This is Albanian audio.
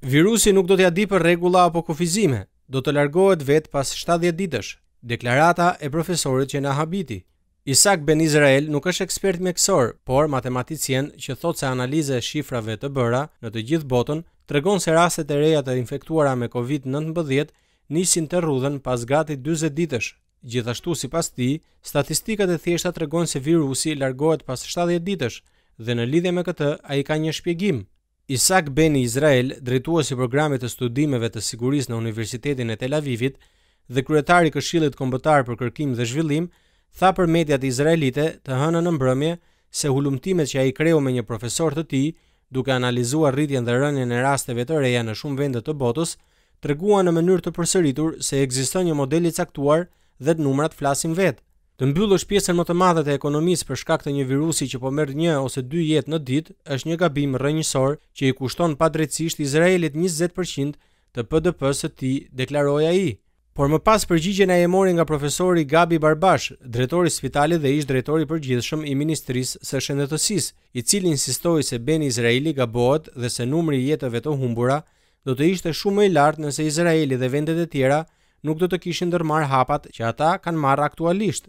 Virusi nuk do t'ja di për regula apo kufizime, do të largohet vetë pas 70 ditësh, deklarata e profesorit që në habiti. Isak Ben Israel nuk është ekspert mjekësor, por matematicien që thot se analize shifrave të bëra në të gjithë botën, të regon se rastet e reja të infektuara me COVID-19 nisin të rrudhen pas gati 20 ditësh. Gjithashtu si pas ti, statistikat e thjeshta të regon se virusi largohet pas 70 ditësh, dhe në lidhje me këtë, a i ka një shpjegim. Isak Ben Israel, drejtues i programit të studimeve të sigurisë në Universitetin e Tel Avivit dhe kryetari i Këshillit Kombëtar për Kërkim dhe Zhvillim, tha për mediat izraelite të hënën në mbrëmje se hulumtimet që ai kreu me një profesor të tij, duke analizuar rritjen dhe rënien e rasteve të reja në shumë vende të botës, treguan në mënyrë të përsëritur se ekziston një model i caktuar dhe numrat flasin vetë. Të mbyllësh pjesën më të madhe të ekonomisë për shkak të një virusi që po merr 1 ose 2 jetë në ditë është një gabim rrënjësor që i kushton padrejtisht Izraelit 20% të PDP-s së tij, deklaroi ai. Por më pas përgjigjen ai e mori nga profesori Gabi Barbash, drejtori i spitalit dhe ish drejtori i përgjithshëm i Ministrisë së Shëndetësisë, i cili insistoi se Ben Izraeli gabohet dhe se numri i jetëve të humbura do të ishte shumë më i lartë nëse Izraeli dhe vendet e tjera nuk do të kishin ndërmarr hapat që ata kanë marrë aktualisht